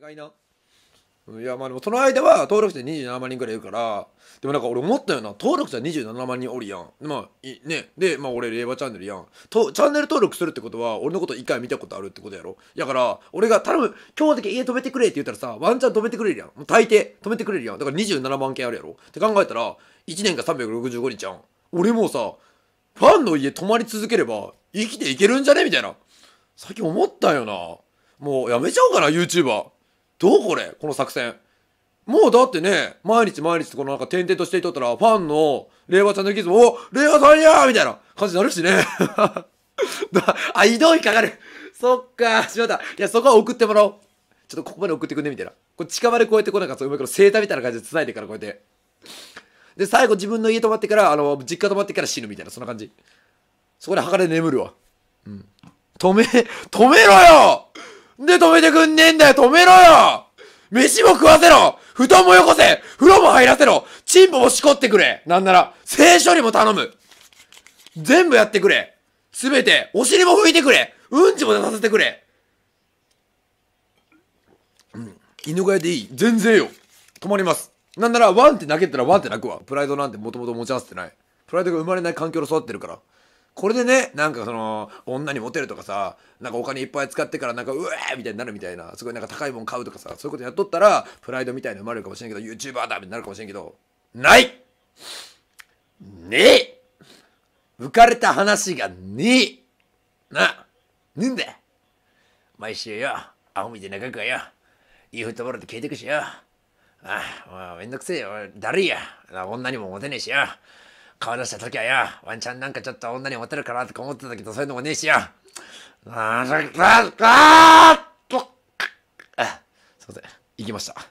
意外な。いやまあでもその間は登録者27万人ぐらいいるからでもなんか俺思ったよな登録者27万人おるやんまあいねでまあ俺令和チャンネルやんとチャンネル登録するってことは俺のこと1回見たことあるってことやろやから俺が頼む今日だけ家止めてくれって言ったらさワンチャン止めてくれるやんもう大抵止めてくれるやんだから27万件あるやろって考えたら1年が365日やん俺もさファンの家泊まり続ければ生きていけるんじゃねみたいな最近思ったよなもうやめちゃおうかな YouTuber どうこれこの作戦。もうだってね、毎日毎日このなんか点々としていとったら、ファンの令和ちゃんのルキズも、お令和さんやみたいな感じになるしね。あ、移動費かかる。そっか、しまった。いや、そこは送ってもらおう。ちょっとここまで送ってくんねみたいな。これ近場でこうやってこうなんかそういうから生ーみたいな感じで繋いでからこうやって。で、最後自分の家泊まってから、あの、実家泊まってから死ぬみたいな、そんな感じ。そこで墓で眠るわ。うん。止め、止めろよで止めてくんねえんだよ止めろよ飯も食わせろ布団もよこせ風呂も入らせろチンポもしこってくれなんなら、聖書にも頼む全部やってくれすべて、お尻も拭いてくれうんちも出させてくれうん。犬小屋でいい全然よ止まりますなんなら、ワンって泣けたらワンって泣くわ。プライドなんてもともと持ち合わせてない。プライドが生まれない環境で育ってるから。これでねなんかその女にモテるとかさなんかお金いっぱい使ってからなんかうえーみたいになるみたいなすごいなんか高いもん買うとかさそういうことやっとったらプライドみたいな生まれるかもしれんけど YouTuber だみたいになるかもしれんけどないねえ浮かれた話がねえなねえんだ毎週よ青見で長くはよいいフットボールで消えてくしよああ、まあ、めんどくせえよ。だるいや。女にもモテねえしよ。顔出した時はよ、ワンチャンなんかちょっと女にモテるかなとか思ってたけど、そういうのもねえしよ。ああすいません。行きました。